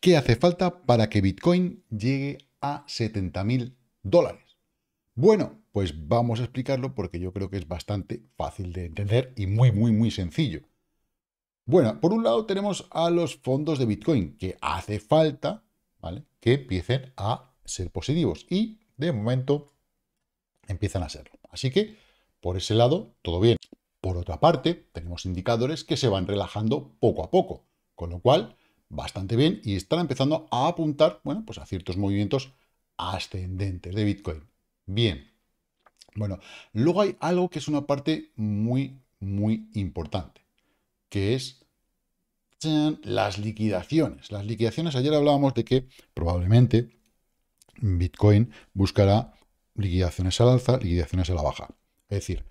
¿Qué hace falta para que Bitcoin llegue a 70.000 dólares? Bueno, pues vamos a explicarlo porque yo creo que es bastante fácil de entender y muy, muy, muy sencillo. Bueno, por un lado tenemos a los fondos de Bitcoin, que hace falta ¿vale? que empiecen a ser positivos y de momento empiezan a serlo. Así que por ese lado, todo bien. Por otra parte, tenemos indicadores que se van relajando poco a poco, con lo cual bastante bien y están empezando a apuntar, bueno, pues a ciertos movimientos ascendentes de Bitcoin. Bien. Bueno, luego hay algo que es una parte muy, muy importante, que es las liquidaciones. Las liquidaciones, ayer hablábamos de que probablemente Bitcoin buscará liquidaciones al alza, liquidaciones a la baja. Es decir,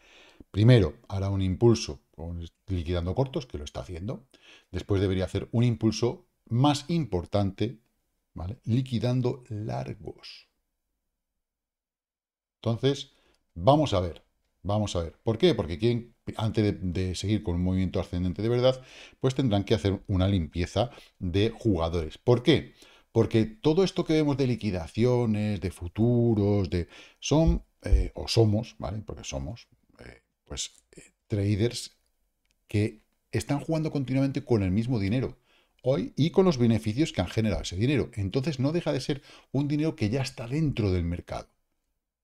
primero hará un impulso liquidando cortos, que lo está haciendo. Después debería hacer un impulso más importante, ¿vale? liquidando largos. Entonces, vamos a ver, vamos a ver. ¿Por qué? Porque quieren, antes de, seguir con un movimiento ascendente de verdad, pues tendrán que hacer una limpieza de jugadores. ¿Por qué? Porque todo esto que vemos de liquidaciones, de futuros, de son, eh, o somos, ¿vale? Porque somos, eh, pues, eh, traders que están jugando continuamente con el mismo dinero y con los beneficios que han generado ese dinero. Entonces no deja de ser un dinero que ya está dentro del mercado.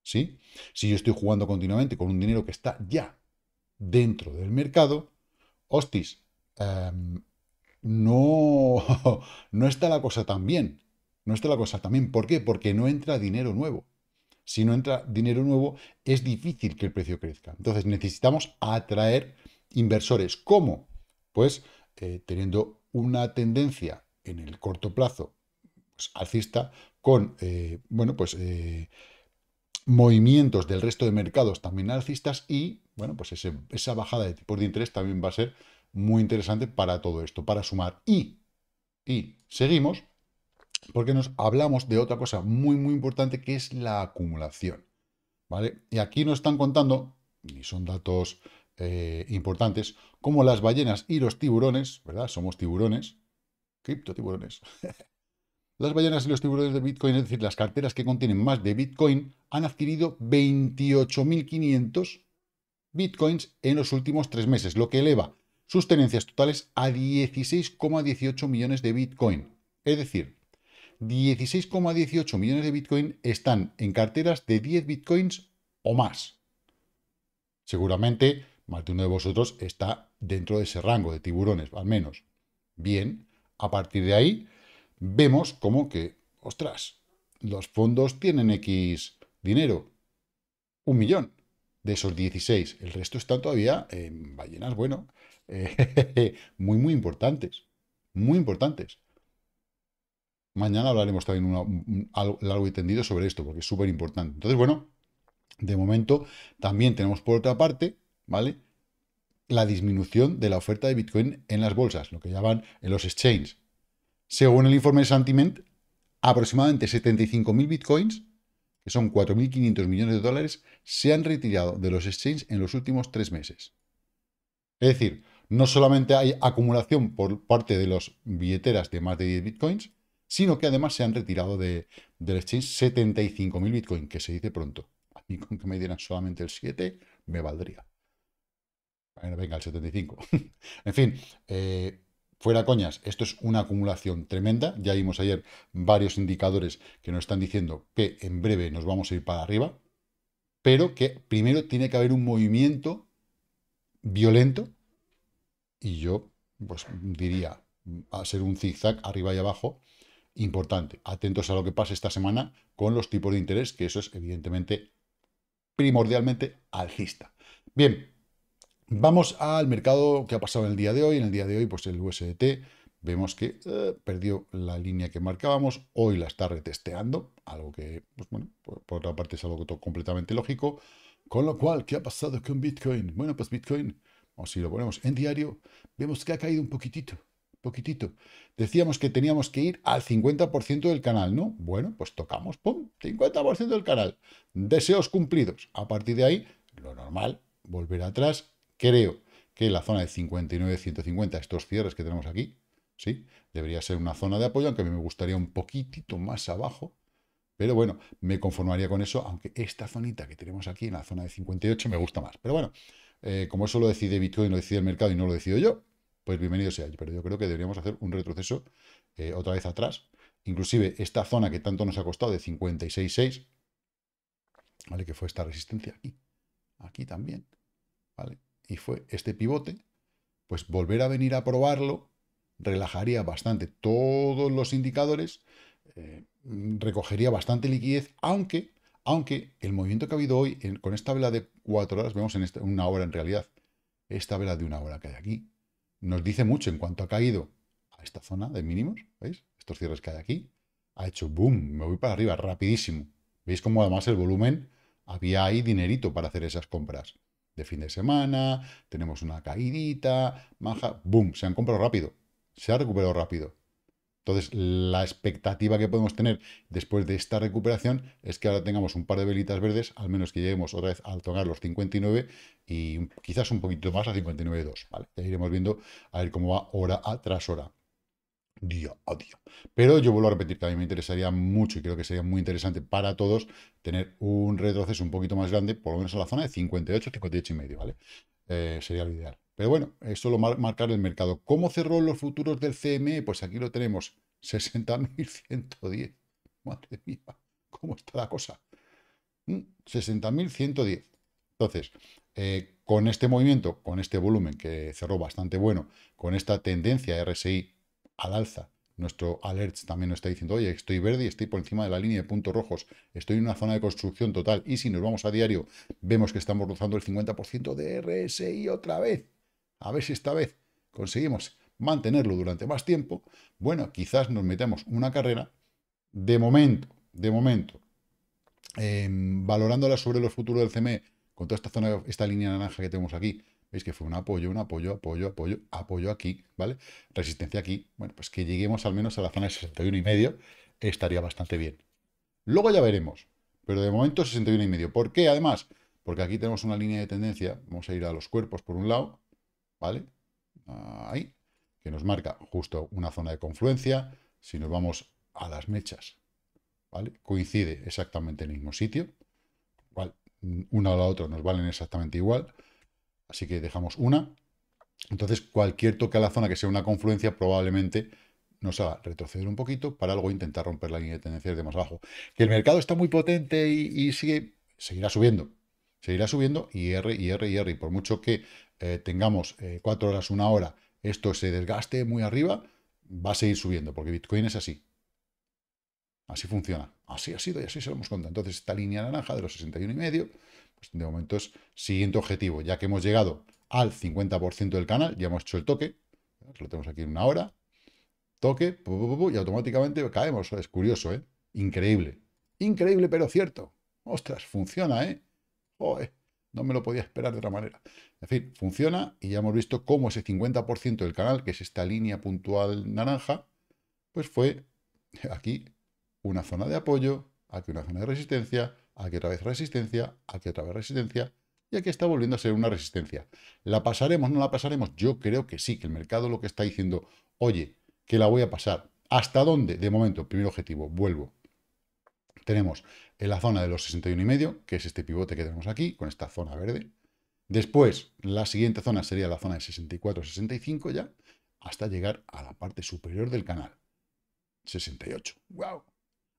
¿Sí? Si yo estoy jugando continuamente con un dinero que está ya dentro del mercado, hostis, em, no, no está la cosa tan bien. No está la cosa tan bien. ¿Por qué? Porque no entra dinero nuevo. Si no entra dinero nuevo, es difícil que el precio crezca. Entonces necesitamos atraer inversores. ¿Cómo? Pues eh, teniendo una tendencia en el corto plazo pues, alcista con eh, bueno, pues, eh, movimientos del resto de mercados también alcistas y bueno, pues esa bajada de tipos de interés también va a ser muy interesante para todo esto, para sumar. Y, y seguimos porque nos hablamos de otra cosa muy, muy importante que es la acumulación. ¿vale? Y aquí nos están contando, y son datos eh, importantes, como las ballenas y los tiburones, ¿verdad? Somos tiburones, criptotiburones. las ballenas y los tiburones de Bitcoin, es decir, las carteras que contienen más de Bitcoin, han adquirido 28.500 Bitcoins en los últimos tres meses, lo que eleva sus tenencias totales a 16,18 millones de Bitcoin. Es decir, 16,18 millones de Bitcoin están en carteras de 10 Bitcoins o más. Seguramente más de uno de vosotros está dentro de ese rango de tiburones, al menos. Bien, a partir de ahí vemos como que, ostras, los fondos tienen X dinero, un millón de esos 16. El resto están todavía en ballenas, bueno, muy, muy importantes, muy importantes. Mañana hablaremos también largo y tendido sobre esto, porque es súper importante. Entonces, bueno, de momento también tenemos por otra parte ¿vale? La disminución de la oferta de Bitcoin en las bolsas, lo que llaman en los exchanges. Según el informe de Santiment, aproximadamente 75.000 Bitcoins, que son 4.500 millones de dólares, se han retirado de los exchanges en los últimos tres meses. Es decir, no solamente hay acumulación por parte de las billeteras de más de 10 bitcoins, sino que además se han retirado de, del exchange 75.000 bitcoins, que se dice pronto. A mí con que me dieran solamente el 7 me valdría venga, el 75. en fin, eh, fuera coñas, esto es una acumulación tremenda. Ya vimos ayer varios indicadores que nos están diciendo que en breve nos vamos a ir para arriba, pero que primero tiene que haber un movimiento violento. Y yo, pues diría, a ser un zigzag arriba y abajo importante. Atentos a lo que pase esta semana con los tipos de interés, que eso es evidentemente primordialmente alcista. Bien, Vamos al mercado que ha pasado en el día de hoy. En el día de hoy, pues el USDT vemos que eh, perdió la línea que marcábamos, hoy la está retesteando, algo que, pues bueno, por, otra parte es algo completamente lógico. Con lo cual, ¿qué ha pasado con Bitcoin? Bueno, pues Bitcoin, o si lo ponemos en diario, vemos que ha caído un poquitito, poquitito. Decíamos que teníamos que ir al 50% del canal, ¿no? Bueno, pues tocamos, ¡pum! 50% del canal. Deseos cumplidos. A partir de ahí, lo normal, volver atrás creo que la zona de 59-150, estos cierres que tenemos aquí, ¿sí? Debería ser una zona de apoyo, aunque a mí me gustaría un poquitito más abajo. Pero bueno, me conformaría con eso, aunque esta zonita que tenemos aquí en la zona de 58 me gusta más. Pero bueno, eh, como eso lo decide Bitcoin, lo decide el mercado y no lo decido yo, pues bienvenido sea. Pero yo creo que deberíamos hacer un retroceso eh, otra vez atrás. Inclusive esta zona que tanto nos ha costado de 56.6, ¿vale? Que fue esta resistencia aquí. Aquí también, ¿vale? y fue este pivote, pues volver a venir a probarlo relajaría bastante todos los indicadores, eh, recogería bastante liquidez, aunque, aunque el movimiento que ha habido hoy con esta vela de cuatro horas, vemos en este, una hora en realidad, esta vela de una hora que hay aquí, nos dice mucho en cuanto ha caído a esta zona de mínimos, ¿veis? Estos cierres que hay aquí, ha hecho boom, me voy para arriba rapidísimo. ¿Veis cómo además el volumen había ahí dinerito para hacer esas compras? de fin de semana, tenemos una caidita, maja, boom, se han comprado rápido, se ha recuperado rápido. Entonces, la expectativa que podemos tener después de esta recuperación es que ahora tengamos un par de velitas verdes, al menos que lleguemos otra vez al tocar los 59 y quizás un poquito más a 59.2, Ya iremos viendo a ver cómo va hora a tras hora día a Pero yo vuelvo a repetir que a mí me interesaría mucho y creo que sería muy interesante para todos tener un retroceso un poquito más grande, por lo menos a la zona de 58, 58,5, y medio, ¿vale? Eh, sería lo ideal. Pero bueno, eso lo marcar el mercado. ¿Cómo cerró los futuros del CME? Pues aquí lo tenemos, 60.110. Madre mía, ¿cómo está la cosa? 60.110. Mm, Entonces, eh, con este movimiento, con este volumen que cerró bastante bueno, con esta tendencia RSI al alza. Nuestro alert también nos está diciendo, oye, estoy verde y estoy por encima de la línea de puntos rojos, estoy en una zona de construcción total y si nos vamos a diario vemos que estamos rozando el 50% de RSI otra vez. A ver si esta vez conseguimos mantenerlo durante más tiempo. Bueno, quizás nos metemos una carrera de momento, de momento, em, valorándola sobre los futuros del CME con toda esta zona, esta línea naranja que tenemos aquí, Veis que fue un apoyo, un apoyo, apoyo, apoyo, apoyo aquí, ¿vale? Resistencia aquí. Bueno, pues que lleguemos al menos a la zona de 61,5 y medio estaría bastante bien. Luego ya veremos, pero de momento 61,5. y medio. ¿Por qué? Además, porque aquí tenemos una línea de tendencia. Vamos a ir a los cuerpos por un lado, ¿vale? Ahí, que nos marca justo una zona de confluencia. Si nos vamos a las mechas, ¿vale? Coincide exactamente en el mismo sitio. ¿vale? Una o la otra nos valen exactamente igual. Así que dejamos una. Entonces, cualquier toque a la zona que sea una confluencia probablemente nos haga retroceder un poquito para luego intentar romper la línea de tendencia de más abajo. Que el mercado está muy potente y, sigue, seguirá subiendo. Seguirá subiendo y R, y R, y R. Y por mucho que eh, tengamos eh, cuatro horas, una hora, esto se desgaste muy arriba, va a seguir subiendo, porque Bitcoin es así. Así funciona. Así ha sido y así se lo hemos contado. Entonces, esta línea naranja de los 61,5 de momento es siguiente objetivo. Ya que hemos llegado al 50% del canal, ya hemos hecho el toque. Lo tenemos aquí en una hora. Toque, y automáticamente caemos. Es curioso, ¿eh? Increíble. Increíble, pero cierto. Ostras, funciona, ¿eh? no me lo podía esperar de otra manera. En fin, funciona y ya hemos visto cómo ese 50% del canal, que es esta línea puntual naranja, pues fue aquí una zona de apoyo, aquí una zona de resistencia, aquí otra vez resistencia, aquí otra vez resistencia, y aquí está volviendo a ser una resistencia. ¿La pasaremos? ¿No la pasaremos? Yo creo que sí, que el mercado lo que está diciendo, oye, que la voy a pasar. ¿Hasta dónde? De momento, primer objetivo, vuelvo. Tenemos en la zona de los 61,5, que es este pivote que tenemos aquí, con esta zona verde. Después, la siguiente zona sería la zona de 64, 65 ya, hasta llegar a la parte superior del canal. 68. ¡Wow!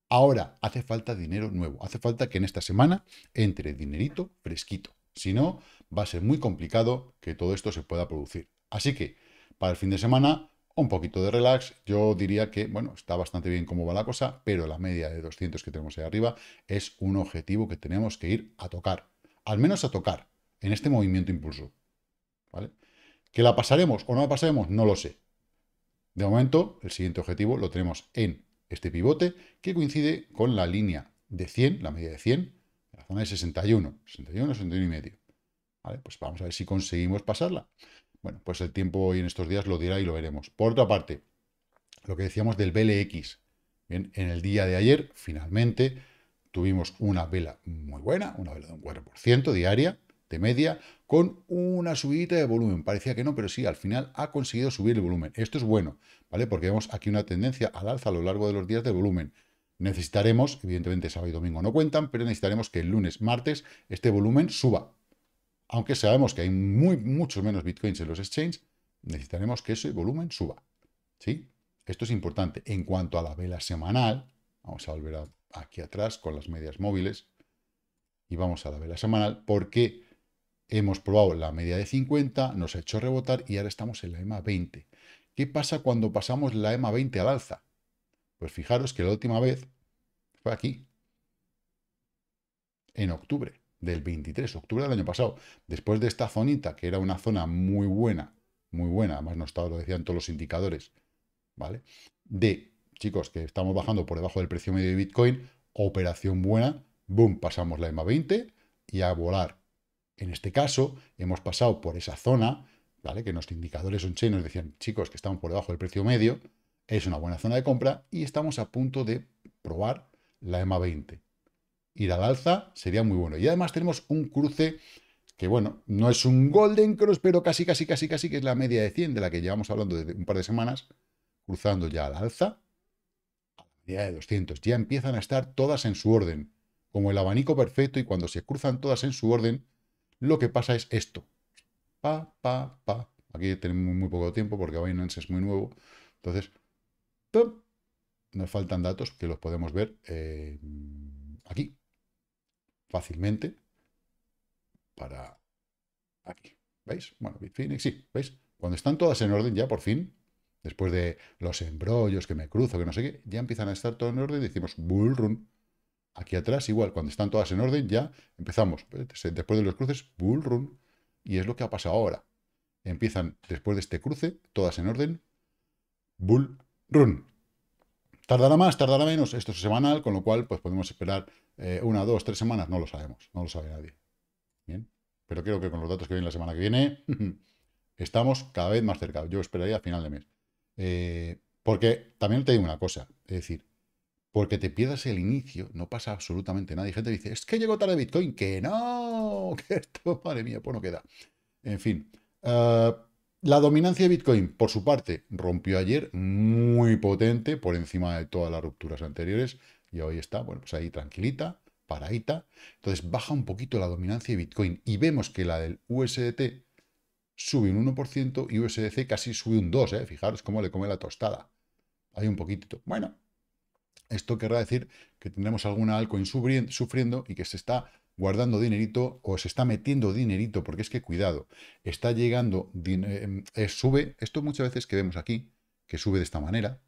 Ahora hace falta dinero nuevo, hace falta que en esta semana entre dinerito fresquito. Si no, va a ser muy complicado que todo esto se pueda producir. Así que, para el fin de semana, un poquito de relax. Yo diría que, bueno, está bastante bien cómo va la cosa, pero la media de 200 que tenemos ahí arriba es un objetivo que tenemos que ir a tocar. Al menos a tocar en este movimiento impulso. ¿Vale? ¿Que la pasaremos o no la pasaremos? No lo sé. De momento, el siguiente objetivo lo tenemos en este pivote, que coincide con la línea de 100, la media de 100, la zona de 61, 61, 61 y medio. Pues vamos a ver si conseguimos pasarla. Bueno, pues el tiempo hoy en estos días lo dirá y lo veremos. Por otra parte, lo que decíamos del BLX. en el día de ayer, finalmente, tuvimos una vela muy buena, una vela de un 4% diaria, de media, con una subida de volumen. Parecía que no, pero sí, al final ha conseguido subir el volumen. Esto es bueno, ¿vale? Porque vemos aquí una tendencia al alza a lo largo de los días de volumen. Necesitaremos, evidentemente sábado y domingo no cuentan, pero necesitaremos que el lunes, martes, este volumen suba. Aunque sabemos que hay muy, muchos menos bitcoins en los exchanges, necesitaremos que ese volumen suba. ¿Sí? Esto es importante. En cuanto a la vela semanal, vamos a volver aquí atrás con las medias móviles y vamos a la vela semanal porque hemos probado la media de 50, nos ha hecho rebotar y ahora estamos en la EMA 20. ¿Qué pasa cuando pasamos la EMA 20 al alza? Pues fijaros que la última vez fue aquí, en octubre del 23, octubre del año pasado, después de esta zonita, que era una zona muy buena, muy buena, además nos estaba, lo decían todos los indicadores, ¿vale? De, chicos, que estamos bajando por debajo del precio medio de Bitcoin, operación buena, boom, pasamos la EMA 20 y a volar, en este caso, hemos pasado por esa zona, ¿vale? Que nuestros indicadores on nos decían, chicos, que estamos por debajo del precio medio, es una buena zona de compra y estamos a punto de probar la EMA 20. Ir al alza sería muy bueno. Y además tenemos un cruce que, bueno, no es un Golden Cross, pero casi, casi, casi, casi que es la media de 100 de la que llevamos hablando desde un par de semanas, cruzando ya al alza, a la media de 200. Ya empiezan a estar todas en su orden, como el abanico perfecto y cuando se cruzan todas en su orden, lo que pasa es esto. Aquí tenemos muy poco tiempo porque Binance es muy nuevo. Entonces, nos faltan datos que los podemos ver eh, aquí. Fácilmente. Para aquí. ¿Veis? Bueno, Bitfinex, sí, ¿veis? Cuando están todas en orden ya, por fin, después de los embrollos que me cruzo, que no sé qué, ya empiezan a estar todo en orden y decimos bull run. Aquí atrás, igual, cuando están todas en orden, ya empezamos. Después de los cruces, bull run. Y es lo que ha pasado ahora. Empiezan después de este cruce, todas en orden, bull run. Tardará más, tardará menos. Esto es semanal, con lo cual pues podemos esperar eh, una, dos, tres semanas. No lo sabemos, no lo sabe nadie. Bien, pero creo que con los datos que vienen la semana que viene, estamos cada vez más cerca. Yo esperaría a final de mes. Eh, porque también te digo una cosa, es decir, porque te pierdas el inicio, no pasa absolutamente nada. Y gente dice, es que llegó tarde Bitcoin, que no, que esto, madre mía, pues no queda. En fin, eh, la dominancia de Bitcoin, por su parte, rompió ayer muy potente por encima de todas las rupturas anteriores y hoy está, bueno, pues ahí tranquilita, paradita. Entonces baja un poquito la dominancia de Bitcoin y vemos que la del USDT sube un 1% y USDC casi sube un 2%, eh. Fijaros cómo le come la tostada. Hay un poquitito. Bueno, esto querrá decir que tendremos alguna altcoin sufriendo y que se está guardando dinerito o se está metiendo dinerito, porque es que cuidado, está llegando, eh, eh, sube, esto muchas veces que vemos aquí, que sube de esta manera,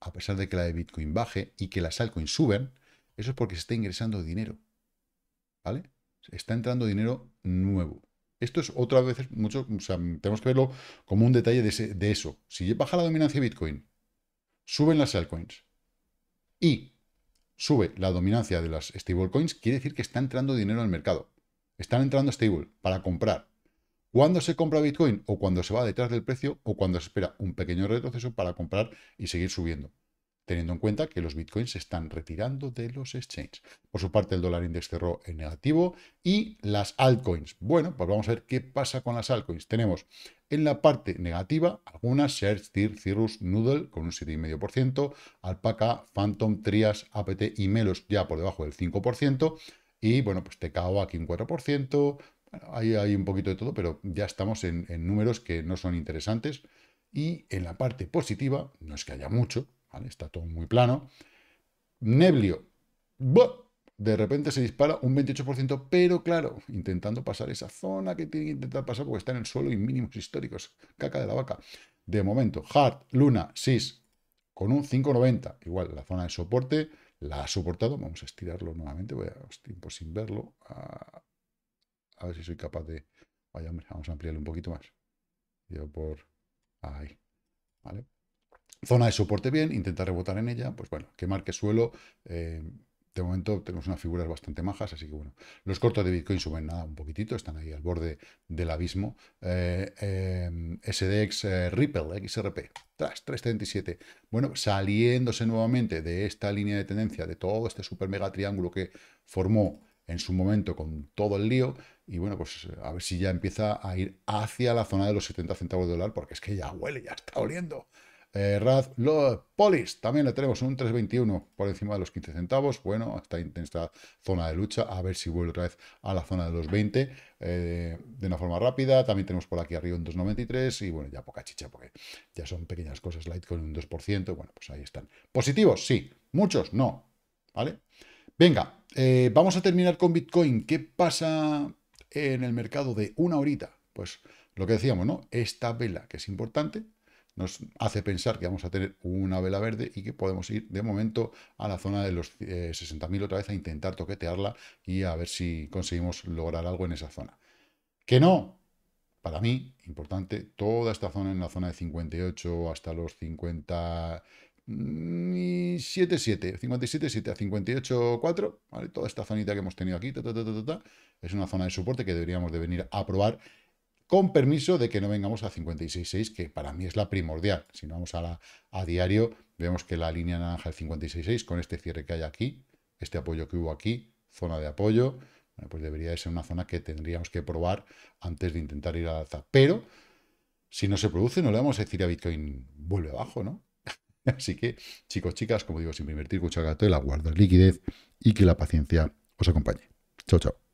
a pesar de que la de Bitcoin baje y que las altcoins suben, eso es porque se está ingresando dinero, ¿vale? Está entrando dinero nuevo. Esto es otra vez, mucho, tenemos que verlo como un detalle de, de eso. Si baja la dominancia de Bitcoin, suben las altcoins, y sube la dominancia de las stablecoins, quiere decir que está entrando dinero al mercado. Están entrando stable para comprar. ¿Cuándo se compra Bitcoin? O cuando se va detrás del precio o cuando se espera un pequeño retroceso para comprar y seguir subiendo teniendo en cuenta que los bitcoins se están retirando de los exchanges. Por su parte, el dólar index cerró en negativo y las altcoins. Bueno, pues vamos a ver qué pasa con las altcoins. Tenemos en la parte negativa algunas Search, Cirrus, Noodle con un 7,5%, Alpaca, Phantom, Trias, APT y Melos ya por debajo del 5%. Y bueno, pues TKO aquí un 4%, hay, hay, un poquito de todo, pero ya estamos en números que no son interesantes. Y en la parte positiva, no es que haya mucho, Está todo muy plano. Neblio, de repente se dispara un 28%, pero claro, intentando pasar esa zona que tiene que intentar pasar porque está en el suelo y mínimos históricos, caca de la vaca. De momento, Hart, Luna, SIS, con un 5,90, igual la zona de soporte la ha soportado, vamos a estirarlo nuevamente, voy a los tiempo sin verlo, a, ver si soy capaz de, vaya hombre, vamos a ampliarlo un poquito más, yo por ahí, ¿vale? Zona de soporte bien, intenta rebotar en ella, pues bueno, que marque suelo. Eh, de momento tenemos unas figuras bastante majas, así que bueno. Los cortos de Bitcoin suben nada, un poquitito, están ahí al borde del abismo. Eh, eh, SDX Ripple, XRP, tras 3.37. Bueno, saliéndose nuevamente de esta línea de tendencia, de todo este super mega triángulo que formó en su momento con todo el lío, y bueno, pues a ver si ya empieza a ir hacia la zona de los 70 centavos de dólar, porque es que ya huele, ya está oliendo. Eh, Rad Polis, también le tenemos un 3.21 por encima de los 15 centavos. Bueno, está en esta zona de lucha. A ver si vuelve otra vez a la zona de los 20 eh, de una forma rápida. También tenemos por aquí arriba un 2.93 y bueno, ya poca chicha porque ya son pequeñas cosas. con un 2%. Bueno, pues ahí están. ¿Positivos? Sí. ¿Muchos? No. ¿Vale? Venga, eh, vamos a terminar con Bitcoin. ¿Qué pasa en el mercado de una horita? Pues lo que decíamos, ¿no? Esta vela que es importante, nos hace pensar que vamos a tener una vela verde y que podemos ir de momento a la zona de los 60.000 eh, otra vez a intentar toquetearla y a ver si conseguimos lograr algo en esa zona. Que no, para mí, importante, toda esta zona en la zona de 58 hasta los 50... 57.7 a 58.4, ¿vale? toda esta zonita que hemos tenido aquí, es una zona de soporte que deberíamos de venir a probar con permiso de que no vengamos a 56.6, que para mí es la primordial. Si no vamos a, a diario, vemos que la línea naranja del 56.6, con este cierre que hay aquí, este apoyo que hubo aquí, zona de apoyo, pues debería de ser una zona que tendríamos que probar antes de intentar ir al alza. Pero, si no se produce, no le vamos a decir a Bitcoin, vuelve abajo, ¿no? Así que, chicos, chicas, como digo, siempre invertir cuchara gato, la guardar liquidez y que la paciencia os acompañe. Chao, chao.